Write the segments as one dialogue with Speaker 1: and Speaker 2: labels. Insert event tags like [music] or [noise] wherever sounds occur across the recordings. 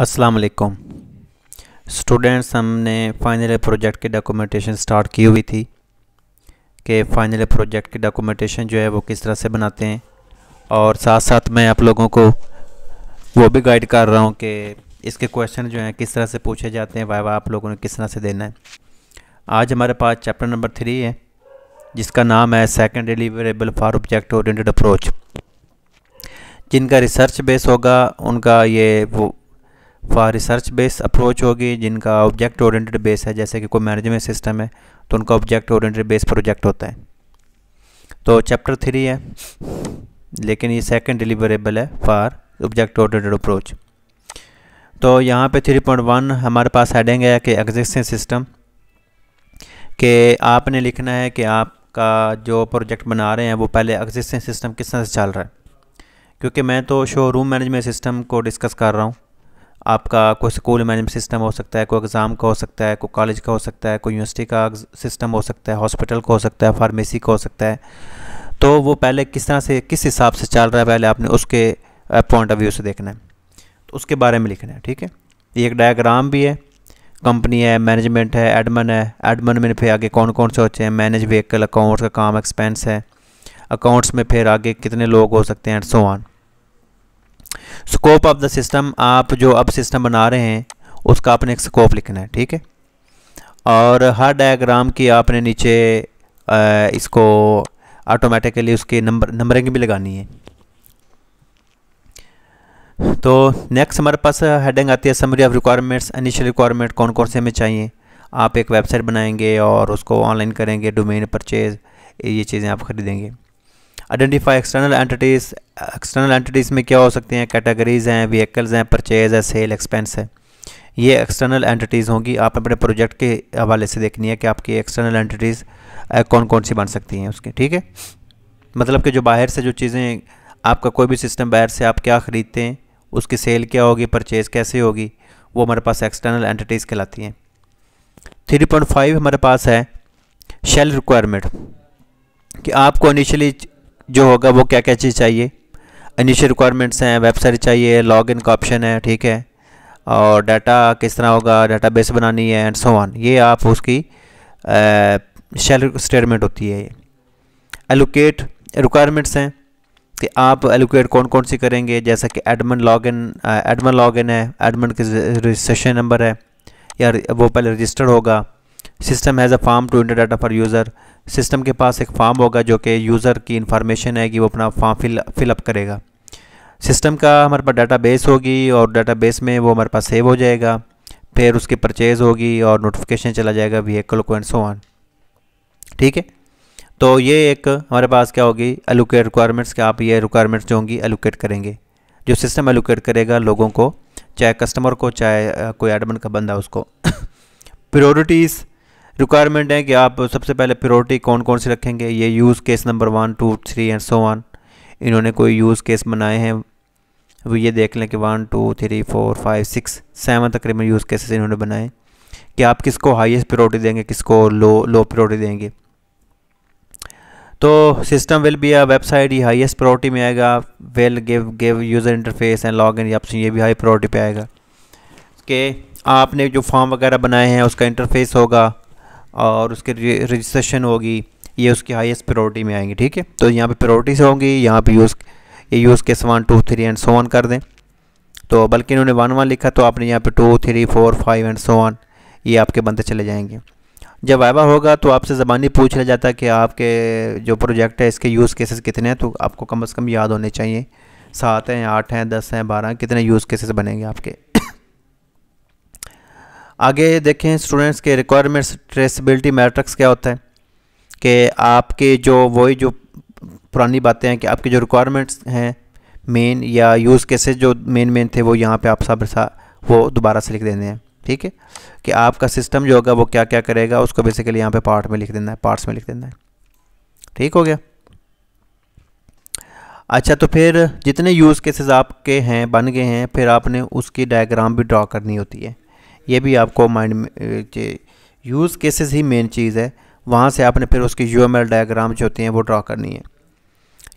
Speaker 1: अस्सलाम वालेकुम स्टूडेंट्स हमने फाइनल प्रोजेक्ट की डॉक्यूमेंटेशन स्टार्ट की हुई थी कि फाइनल प्रोजेक्ट की डॉक्यूमेंटेशन जो है वो किस तरह से बनाते हैं और साथ साथ मैं आप लोगों को वो भी गाइड कर रहा हूँ कि इसके क्वेश्चन जो हैं किस तरह से पूछे जाते हैं वाह आप लोगों ने किस तरह से देना है आज हमारे पास चैप्टर नंबर थ्री है जिसका नाम है second deliverable for object oriented approach जिनका रिसर्च बेस होगा उनका ये वो फॉर रिसर्च बेस अप्रोच होगी जिनका ऑब्जेक्ट ओरिएंटेड बेस है जैसे कि कोई मैनेजमेंट सिस्टम है तो उनका ऑब्जेक्ट ओरिएंटेड बेस प्रोजेक्ट होता है तो चैप्टर थ्री है लेकिन ये सेकंड डिलीवरेबल है फॉर ऑब्जेक्ट ओरिएंटेड अप्रोच तो यहाँ पे 3.1 हमारे पास हेडिंग है कि एग्जिस्टिंग सिस्टम के आपने लिखना है कि आपका जो प्रोजेक्ट बना रहे हैं वो पहले एग्जिस्टिंग सिस्टम किस तरह से चल रहा है क्योंकि मैं तो शोरूम मैनेजमेंट सिस्टम को डिस्कस कर रहा हूँ आपका कोई स्कूल मैनेजमेंट सिस्टम हो सकता है कोई एग्ज़ाम का हो सकता है कोई कॉलेज का हो सकता है कोई यूनिवर्सिटी का सिस्टम हो सकता है हॉस्पिटल का हो सकता है फार्मेसी का हो सकता है तो वो पहले किस तरह से किस हिसाब से चल रहा है पहले आपने उसके पॉइंट ऑफ व्यू से देखना है तो उसके बारे में लिखना है ठीक है ये एक डायग्राम भी है कंपनी है मैनेजमेंट है एडमन है एडमन में फिर आगे कौन कौन से होते हैं मैनेज व्हीकल अकाउंट्स का काम एक्सपेंस है अकाउंट्स में फिर आगे कितने लोग हो सकते हैं and so on scope of the system आप जो अब सिस्टम बना रहे हैं उसका आपने एक स्कोप लिखना है ठीक है और हर डायग्राम की आपने नीचे इसको ऑटोमेटिकली उसके नंबर नंबरिंग भी लगानी है तो नेक्स्ट हमारे पास हेडिंग आती है summary of requirements initial requirement कौन कौन से हमें चाहिए आप एक वेबसाइट बनाएंगे और उसको ऑनलाइन करेंगे डोमेन परचेज ये चीज़ें आप खरीदेंगे identify external entities external entities में क्या हो सकते हैं कैटेगरीज़ हैं व्हीकल्स हैं परचेज है सेल एक्सपेंस है ये एक्सटर्नल एंटिटीज़ होंगी आप अपने प्रोजेक्ट के हवाले से देखनी है कि आपकी एक्सटर्नल एंटिटीज़ कौन कौन सी बन सकती हैं उसकी ठीक है मतलब कि जो बाहर से जो चीज़ें आपका कोई भी सिस्टम बाहर से आप क्या ख़रीदते हैं उसकी सेल क्या होगी परचेज़ कैसे होगी वो हमारे पास एक्सटर्नल एंटिटीज़ कहलाती हैं 3.5 हमारे पास है शेल रिक्वायरमेंट कि आपको इनिशियली जो होगा वो क्या क्या चीज़ चाहिए इनिशियल रिक्वायरमेंट्स हैं वेबसाइट चाहिए इन का ऑप्शन है ठीक है और डाटा किस तरह होगा डाटा बेस बनानी है एंड सो ऑन ये आप उसकी शेल स्टेटमेंट होती है ये एलोकेट रिक्वायरमेंट्स हैं कि आप एलोकेट कौन कौन सी करेंगे जैसा कि एडमन लॉगिन एडमन लॉगिन है एडमन के रजिस्ट्रेशन नंबर है या वो पहले रजिस्टर्ड होगा system has a form to enter data for user system के पास एक फॉर्म होगा जो कि यूज़र की इन्फॉर्मेशन है कि वो अपना फॉर्म फिल फिलअप करेगा सिस्टम का हमारे पास डाटा बेस होगी और डाटा बेस में वो हमारे पास सेव हो जाएगा फिर उसकी परचेज़ होगी और नोटिफिकेशन चला जाएगा व्हीकल को एंड सो ऑन ठीक है तो ये एक हमारे पास क्या होगी एलोकेट रिक्वायरमेंट्स के आप ये रिक्वायरमेंट्स जो होंगी एलोकेट करेंगे जो सिस्टम एलोकेट करेगा लोगों को चाहे कस्टमर को चाहे कोई एडमिन का बंदा उसको प्रायोरिटीज़ [coughs] रिक्वायरमेंट है कि आप सबसे पहले प्योरिटी कौन कौन सी रखेंगे ये use case number one two three and so on इन्होंने कोई यूज़ केस बनाए हैं वो ये देख लें कि one two three four five six seven तकरीबन यूज़ केसेस इन्होंने बनाए कि आप किसको हाईएस्ट प्योरिटी देंगे किसको लो लो प्योरिटी देंगे तो system will be a website ये हाईएस्ट प्रायोरिटी में आएगा well give give user interface and log in ये ऑप्शन ये भी हाई प्रायोरिटी पे आएगा कि आपने जो फॉर्म वगैरह बनाए हैं उसका इंटरफेस होगा और उसके रजिस्ट्रेशन होगी ये उसकी हाईएस्ट प्रायोरिटी में आएंगे ठीक है तो यहाँ पे प्रायोरिटीज़ होंगी यहाँ पे यूज़ ये use case one two three and so on कर दें तो बल्कि इन्होंने वन वन लिखा तो आपने यहाँ पे two three four five and so on ये आपके बनते चले जाएंगे जब वाइवा होगा तो आपसे ज़बानी पूछ लिया जाता है कि आपके जो प्रोजेक्ट है इसके यूज़ केसेस कितने हैं तो आपको कम अज़ कम याद होने चाहिए सात हैं आठ हैं दस हैं बारह कितने यूज़ केसेस बनेंगे आपके आगे देखें स्टूडेंट्स के रिक्वायरमेंट्स ट्रेसबिलिटी मैट्रिक्स क्या होता है कि आपके जो वही जो पुरानी बातें हैं कि आपके जो रिक्वायरमेंट्स हैं मेन या यूज़ केसेस जो मेन मेन थे वो यहाँ पे आप सब वो दोबारा से लिख देने हैं ठीक है कि आपका सिस्टम जो होगा वो क्या क्या करेगा उसको बेसिकली यहाँ पे पार्ट में लिख देना है पार्ट्स में लिख देना है ठीक हो गया अच्छा तो फिर जितने यूज़ केसेस आपके हैं बन गए हैं फिर आपने उसकी डायग्राम भी ड्रा करनी होती है ये भी आपको माइंड में यूज़ केसेस ही मेन चीज़ है वहाँ से आपने फिर उसकी यू डायग्राम जो होती हैं वो ड्रा करनी है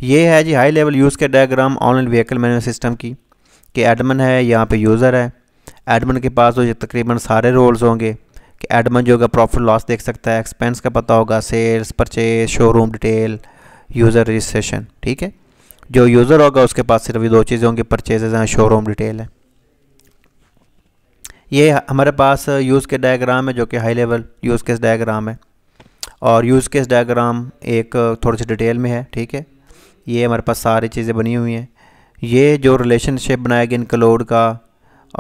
Speaker 1: ये है जी हाई लेवल यूज़ के diagram online vehicle management system की कि एडमन है यहाँ पे यूज़र है एडमन के पास तो तकरीबन सारे रोल्स होंगे कि एडमन जो होगा प्रॉफिट लॉस देख सकता है एक्सपेंस का पता होगा sales purchase showroom detail user registration ठीक है जो यूज़र होगा उसके पास सिर्फ ये दो चीज़ें होंगी परचेज हैं शोरूम डिटेल है ये हमारे पास यूज़ के डायग्राम है जो कि high level use case diagram है और यूज़ केस डायग्राम एक थोड़ी सी डिटेल में है ठीक है ये हमारे पास सारी चीज़ें बनी हुई हैं ये जो रिलेशनशिप बनाया गया इनक्लोड का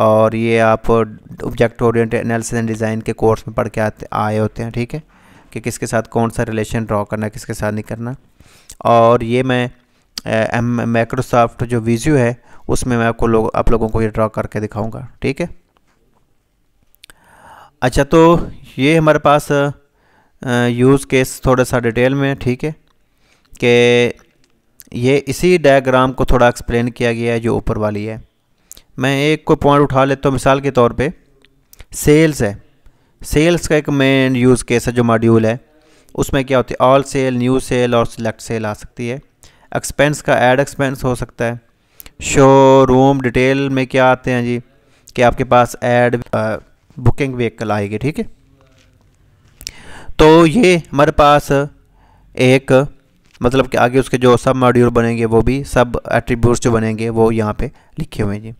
Speaker 1: और ये आप object oriented analysis and design के कोर्स में पढ़ के आते आए होते हैं ठीक है कि किसके साथ कौन सा रिलेशन ड्रॉ करना है किसके साथ नहीं करना और ये मैं माइक्रोसॉफ्ट जो वीज्यू है उसमें मैं आपको लोग आप लोगों को ये ड्रॉ करके दिखाऊंगा ठीक है अच्छा तो ये हमारे पास यूज़ केस थोड़ा सा डिटेल में ठीक है कि ये इसी डायग्राम को थोड़ा एक्सप्लेन किया गया है जो ऊपर वाली है मैं एक को पॉइंट उठा लेता तो हूँ मिसाल के तौर पे सेल्स है सेल्स का एक मेन यूज़ केस है जो मॉड्यूल है उसमें क्या होती है ऑल सेल न्यू सेल और सिलेक्ट सेल आ सकती है एक्सपेंस का एड एक्सपेंस हो सकता है शो रूम डिटेल में क्या आते हैं जी कि आपके पास एड बुकिंग व्हीकल आएगी ठीक है तो ये हमारे पास एक मतलब कि आगे उसके जो सब मॉड्यूल बनेंगे वो भी सब एट्रीब्यूट्स जो बनेंगे वो यहाँ पे लिखे हुए हैं जी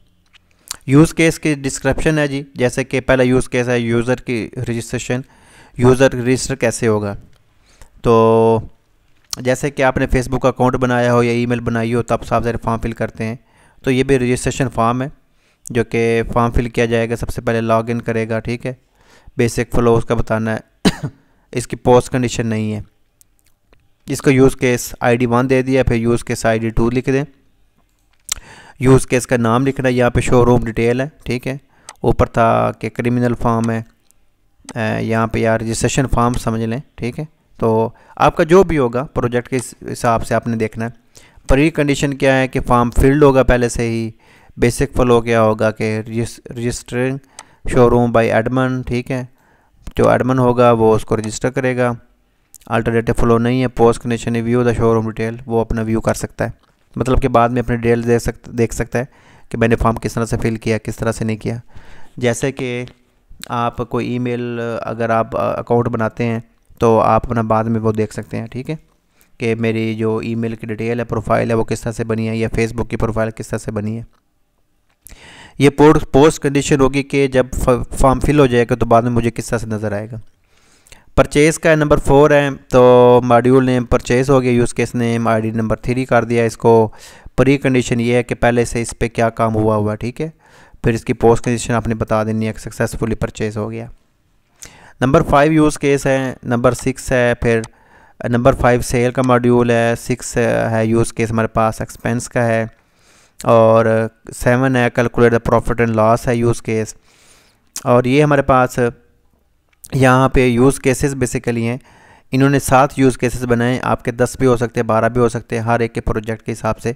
Speaker 1: यूज़ केस की डिस्क्रिप्शन है जी जैसे कि पहला यूज़ केस है यूज़र की रजिस्ट्रेशन यूज़र रजिस्टर कैसे होगा तो जैसे कि आपने फेसबुक अकाउंट बनाया हो या ईमेल बनाई हो तब आप साफ फॉर्म फिल करते हैं तो ये भी रजिस्ट्रेशन फॉर्म है जो कि फॉर्म फिल किया जाएगा सबसे पहले लॉग इन करेगा ठीक है बेसिक फ्लो उसका बताना है [coughs] इसकी पोस्ट कंडीशन नहीं है इसको यूज़ केस आईडी वन दे दिया फिर यूज़ केस आईडी टू लिख दें यूज़ केस का नाम लिखना है यहाँ पे शोरूम डिटेल है ठीक है ऊपर था कि क्रिमिनल फॉर्म है यहाँ पे यार रजिस्ट्रेशन फॉर्म समझ लें ठीक है तो आपका जो भी होगा प्रोजेक्ट के हिसाब से आपने देखना है प्री कंडीशन क्या है कि फॉर्म फिल्ड होगा पहले से ही बेसिक फ्लो क्या होगा कि रजिस्टरिंग शोरूम बाय एडमन ठीक है जो एडमन होगा वो उसको रजिस्टर करेगा अल्टरनेटिव फ्लो नहीं है post connection view the showroom detail वो अपना व्यू कर सकता है मतलब कि बाद में अपने डिटेल देख सक देख सकता है कि मैंने फॉर्म किस तरह से फिल किया किस तरह से नहीं किया जैसे कि आप कोई ईमेल अगर आप अकाउंट बनाते हैं तो आप अपना बाद में वो देख सकते हैं ठीक है कि मेरी जो ईमेल की डिटेल है प्रोफाइल है वो किस तरह से बनी है या फेसबुक की प्रोफाइल किस तरह से बनी है ये पोस्ट कंडीशन होगी कि जब फॉर्म फिल हो जाएगा तो बाद में मुझे किस तरह से नज़र आएगा परचेज़ का नंबर फोर है तो मॉड्यूल नेम परचेज़ हो गया use case name ID number three कर दिया इसको प्री कंडीशन ये है कि पहले से इस पर क्या काम हुआ हुआ ठीक है फिर इसकी पोस्ट कंडीशन आपने बता देनी है सक्सेसफुली परचेज़ हो गया नंबर फाइव यूज़ केस है नंबर सिक्स है फिर नंबर फाइव सेल का मॉड्यूल है सिक्स है यूज़ केस हमारे पास एक्सपेंस का है और सेवन है calculate the profit and loss है यूज़ केस और ये हमारे पास यहाँ पे यूज़ केसेस बेसिकली हैं इन्होंने सात यूज़ केसेस बनाए आपके दस भी हो सकते हैं बारह भी हो सकते हैं हर एक के प्रोजेक्ट के हिसाब से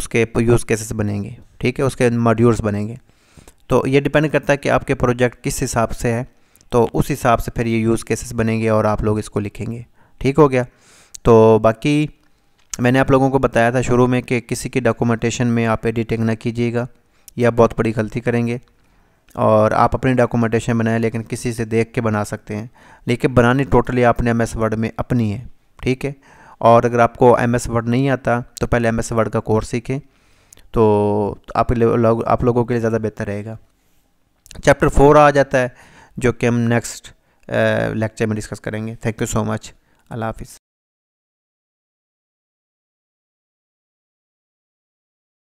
Speaker 1: उसके यूज़ केसेस बनेंगे ठीक है उसके मॉड्यूल्स बनेंगे तो ये डिपेंड करता है कि आपके प्रोजेक्ट किस हिसाब से है तो उस हिसाब से फिर ये यूज़ केसेस बनेंगे और आप लोग इसको लिखेंगे ठीक हो गया तो बाकी मैंने आप लोगों को बताया था शुरू में कि किसी की डॉक्यूमेंटेशन में आप एडिटिंग ना कीजिएगा या आप बहुत बड़ी गलती करेंगे और आप अपनी डॉक्यूमेंटेशन बनाएं लेकिन किसी से देख के बना सकते हैं लेकिन बनानी टोटली आपने एम एस वर्ड में अपनी है ठीक है और अगर आपको एम एस वर्ड नहीं आता तो पहले एम एस वर्ड का कोर्स सीखें तो आप लोग आप लोगों के लिए ज़्यादा बेहतर रहेगा चैप्टर फोर आ जाता है जो कि हम नेक्स्ट लेक्चर में डिस्कस करेंगे थैंक यू सो मच अल्लाह हाफिज़